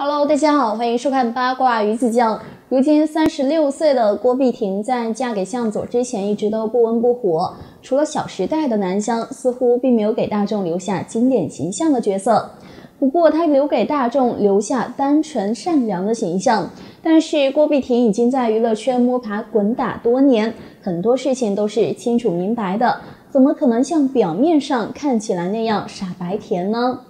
Hello，大家好，欢迎收看八卦鱼子酱。如今三十六岁的郭碧婷在嫁给向佐之前，一直都不温不火，除了《小时代》的南湘，似乎并没有给大众留下经典形象的角色。不过她留给大众留下单纯善良的形象。但是郭碧婷已经在娱乐圈摸爬滚打多年，很多事情都是清楚明白的，怎么可能像表面上看起来那样傻白甜呢？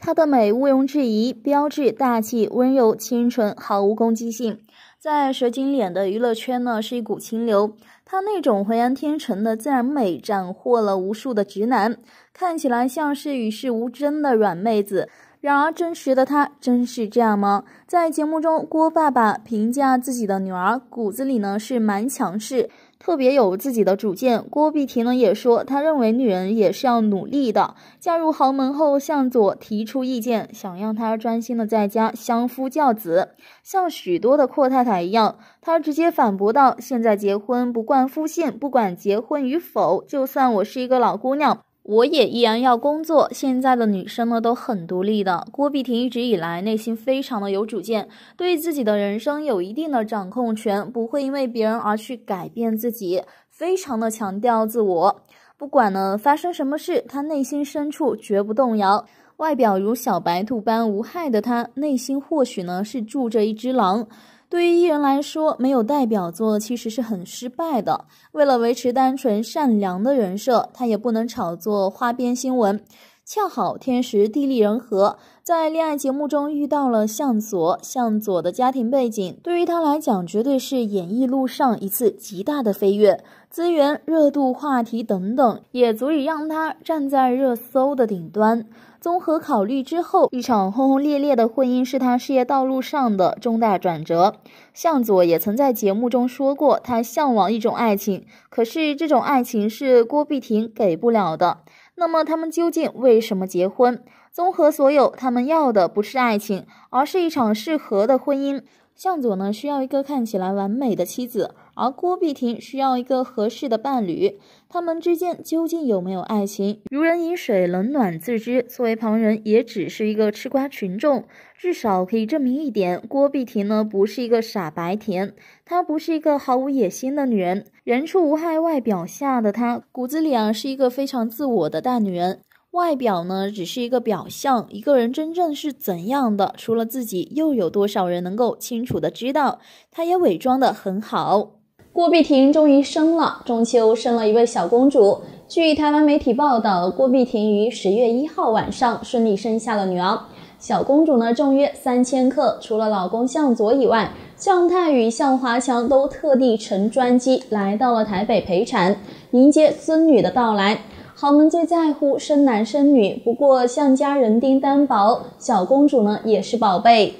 她的美毋庸置疑，标致、大气、温柔、清纯，毫无攻击性，在蛇精脸的娱乐圈呢，是一股清流。她那种浑然天成的自然美，斩获了无数的直男，看起来像是与世无争的软妹子。然而，真实的她真是这样吗？在节目中，郭爸爸评价自己的女儿，骨子里呢是蛮强势。特别有自己的主见，郭碧婷呢也说，她认为女人也是要努力的。嫁入豪门后，向佐提出意见，想让她专心的在家相夫教子，像许多的阔太太一样，她直接反驳道：“现在结婚不惯夫姓，不管结婚与否，就算我是一个老姑娘。”我也依然要工作。现在的女生呢都很独立的。郭碧婷一直以来内心非常的有主见，对自己的人生有一定的掌控权，不会因为别人而去改变自己，非常的强调自我。不管呢发生什么事，她内心深处绝不动摇。外表如小白兔般无害的她，内心或许呢是住着一只狼。对于艺人来说，没有代表作其实是很失败的。为了维持单纯善良的人设，他也不能炒作花边新闻。恰好天时地利人和。在恋爱节目中遇到了向佐，向佐的家庭背景对于他来讲绝对是演艺路上一次极大的飞跃，资源、热度、话题等等也足以让他站在热搜的顶端。综合考虑之后，一场轰轰烈烈的婚姻是他事业道路上的重大转折。向佐也曾在节目中说过，他向往一种爱情，可是这种爱情是郭碧婷给不了的。那么他们究竟为什么结婚？综合所有，他们要的不是爱情，而是一场适合的婚姻。向佐呢，需要一个看起来完美的妻子，而郭碧婷需要一个合适的伴侣。他们之间究竟有没有爱情？如人饮水，冷暖自知。作为旁人，也只是一个吃瓜群众。至少可以证明一点：郭碧婷呢，不是一个傻白甜，她不是一个毫无野心的女人。人畜无害外表下的她，骨子里啊，是一个非常自我的大女人。外表呢，只是一个表象。一个人真正是怎样的，除了自己，又有多少人能够清楚的知道？他也伪装的很好。郭碧婷终于生了，中秋生了一位小公主。据台湾媒体报道，郭碧婷于十月一号晚上顺利生下了女儿。小公主呢重约三千克，除了老公向佐以外，向太与向华强都特地乘专机来到了台北陪产，迎接孙女的到来。豪门最在乎生男生女，不过向家人丁单薄，小公主呢也是宝贝。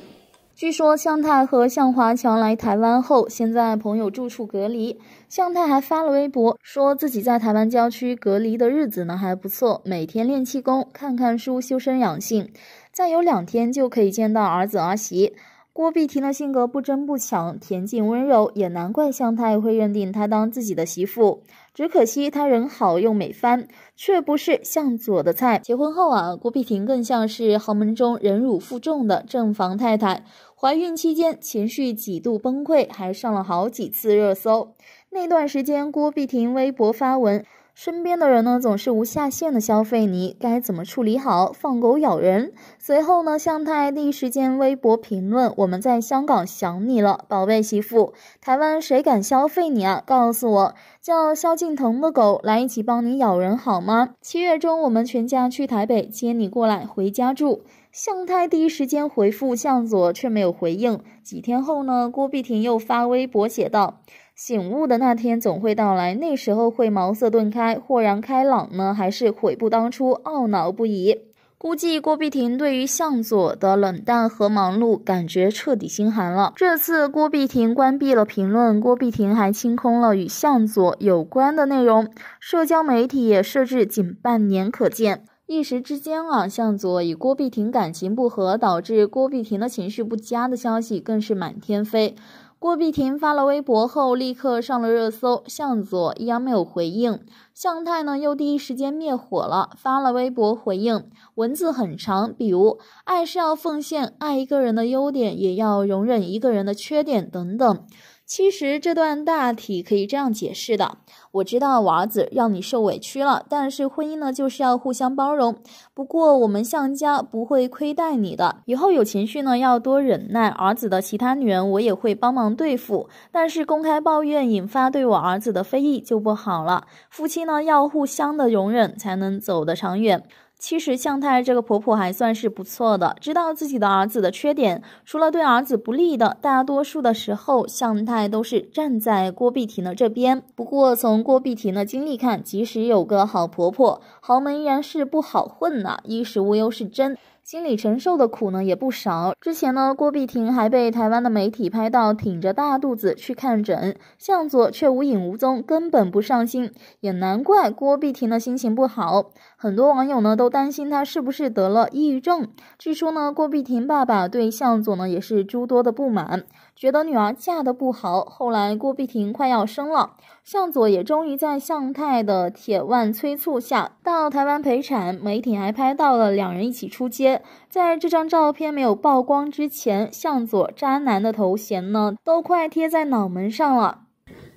据说向太和向华强来台湾后，先在朋友住处隔离。向太还发了微博，说自己在台湾郊区隔离的日子呢还不错，每天练气功、看看书，修身养性。再有两天就可以见到儿子儿媳。郭碧婷的性格不争不抢，恬静温柔，也难怪向太会认定她当自己的媳妇。只可惜她人好又美翻，却不是向佐的菜。结婚后啊，郭碧婷更像是豪门中忍辱负重的正房太太。怀孕期间情绪几度崩溃，还上了好几次热搜。那段时间，郭碧婷微博发文。身边的人呢，总是无下限的消费，你该怎么处理好？放狗咬人。随后呢，向太第一时间微博评论：“我们在香港想你了，宝贝媳妇，台湾谁敢消费你啊？告诉我，叫萧敬腾的狗来一起帮你咬人好吗？七月中我们全家去台北接你过来回家住。”向太第一时间回复向佐，却没有回应。几天后呢，郭碧婷又发微博写道。醒悟的那天总会到来，那时候会茅塞顿开、豁然开朗呢，还是悔不当初、懊恼不已？估计郭碧婷对于向佐的冷淡和忙碌感觉彻底心寒了。这次郭碧婷关闭了评论，郭碧婷还清空了与向佐有关的内容，社交媒体也设置仅半年可见。一时之间啊，向佐与郭碧婷感情不和，导致郭碧婷的情绪不佳的消息更是满天飞。郭碧婷发了微博后，立刻上了热搜。向佐依然没有回应。向太呢，又第一时间灭火了，发了微博回应，文字很长，比如“爱是要奉献，爱一个人的优点，也要容忍一个人的缺点”等等。其实这段大体可以这样解释的，我知道娃子让你受委屈了，但是婚姻呢就是要互相包容。不过我们向家不会亏待你的，以后有情绪呢要多忍耐。儿子的其他女人我也会帮忙对付，但是公开抱怨引发对我儿子的非议就不好了。夫妻呢要互相的容忍才能走得长远。其实向太这个婆婆还算是不错的，知道自己的儿子的缺点，除了对儿子不利的，大多数的时候向太都是站在郭碧婷的这边。不过从郭碧婷的经历看，即使有个好婆婆，豪门依然是不好混呐，衣食无忧是真。心理承受的苦呢也不少。之前呢，郭碧婷还被台湾的媒体拍到挺着大肚子去看诊，向佐却无影无踪，根本不上心。也难怪郭碧婷的心情不好，很多网友呢都担心她是不是得了抑郁症。据说呢，郭碧婷爸爸对向佐呢也是诸多的不满，觉得女儿嫁得不好。后来郭碧婷快要生了，向佐也终于在向太的铁腕催促下到台湾陪产，媒体还拍到了两人一起出街。在这张照片没有曝光之前，向佐渣男”的头衔呢，都快贴在脑门上了。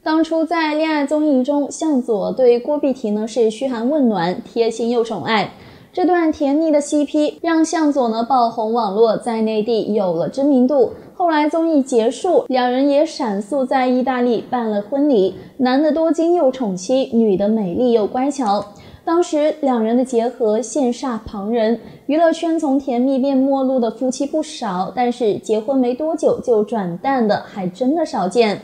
当初在恋爱综艺中，向佐对郭碧婷呢是嘘寒问暖、贴心又宠爱，这段甜蜜的 CP 让向佐呢爆红网络，在内地有了知名度。后来综艺结束，两人也闪速在意大利办了婚礼，男的多金又宠妻，女的美丽又乖巧。当时两人的结合羡煞旁人，娱乐圈从甜蜜变陌路的夫妻不少，但是结婚没多久就转淡的还真的少见。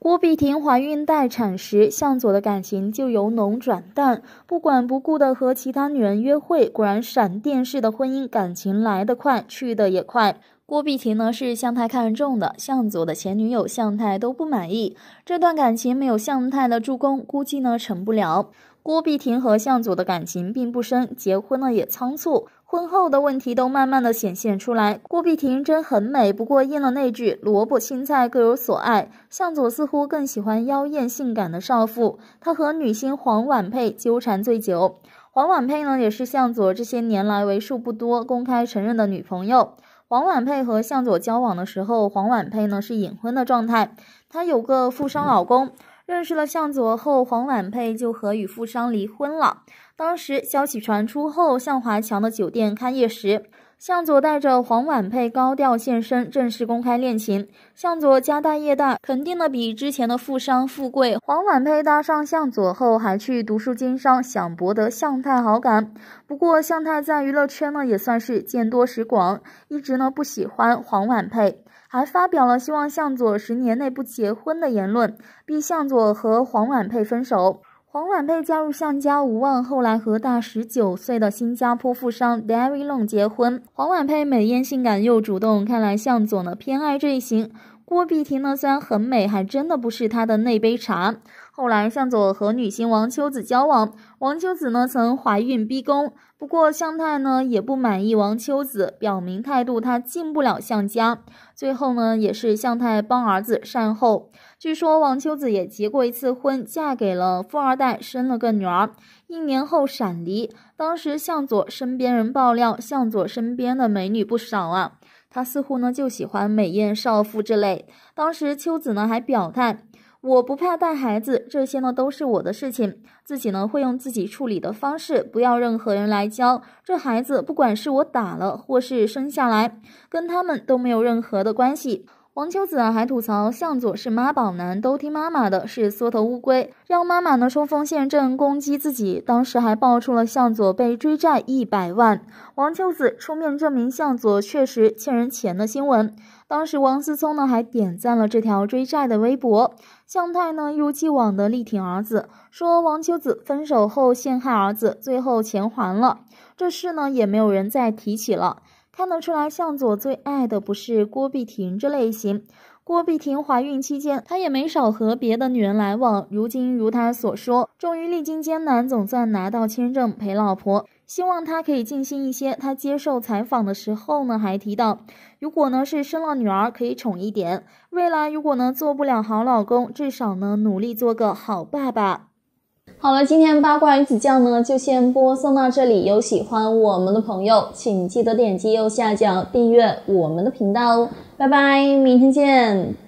郭碧婷怀孕待产时，向佐的感情就由浓转淡，不管不顾的和其他女人约会。果然闪电式的婚姻，感情来得快，去得也快。郭碧婷呢是向太看中的，向佐的前女友向太都不满意，这段感情没有向太的助攻，估计呢成不了。郭碧婷和向佐的感情并不深，结婚了也仓促，婚后的问题都慢慢的显现出来。郭碧婷真很美，不过应了那句萝卜青菜各有所爱，向佐似乎更喜欢妖艳性感的少妇。他和女星黄婉佩纠缠最久，黄婉佩呢也是向佐这些年来为数不多公开承认的女朋友。黄婉佩和向佐交往的时候，黄婉佩呢是隐婚的状态，她有个富商老公。认识了向佐后，黄婉佩就和与富商离婚了。当时消息传出后，向华强的酒店开业时，向佐带着黄婉佩高调现身，正式公开恋情。向左家大业大，肯定的比之前的富商富贵。黄婉佩搭上向左后，还去读书经商，想博得向太好感。不过向太在娱乐圈呢，也算是见多识广，一直呢不喜欢黄婉佩。还发表了希望向佐十年内不结婚的言论，并向佐和黄婉佩分手。黄婉佩加入向家无望，后来和大十九岁的新加坡富商 David Long 结婚。黄婉佩美艳性感又主动，看来向佐呢偏爱这一型。郭碧婷呢虽然很美，还真的不是他的那杯茶。后来向佐和女星王秋子交往，王秋子呢曾怀孕逼宫，不过向太呢也不满意王秋子，表明态度，她进不了向家。最后呢也是向太帮儿子善后。据说王秋子也结过一次婚，嫁给了富二代，生了个女儿，一年后闪离。当时向佐身边人爆料，向佐身边的美女不少啊，他似乎呢就喜欢美艳少妇之类。当时秋子呢还表态。我不怕带孩子，这些呢都是我的事情，自己呢会用自己处理的方式，不要任何人来教。这孩子不管是我打了，或是生下来，跟他们都没有任何的关系。王秋子啊还吐槽向佐是妈宝男，都听妈妈的，是缩头乌龟，让妈妈呢冲锋陷阵攻击自己。当时还爆出了向佐被追债一百万，王秋子出面证明向佐确实欠人钱的新闻。当时王思聪呢还点赞了这条追债的微博，向太呢一如既往的力挺儿子，说王秋子分手后陷害儿子，最后钱还了，这事呢也没有人再提起了。看得出来，向佐最爱的不是郭碧婷这类型。郭碧婷怀孕期间，她也没少和别的女人来往。如今如她所说，终于历经艰难，总算拿到签证陪老婆。希望她可以尽心一些。她接受采访的时候呢，还提到，如果呢是生了女儿，可以宠一点。未来如果呢做不了好老公，至少呢努力做个好爸爸。好了，今天八卦鱼子酱呢就先播送到这里。有喜欢我们的朋友，请记得点击右下角订阅我们的频道哦。拜拜，明天见。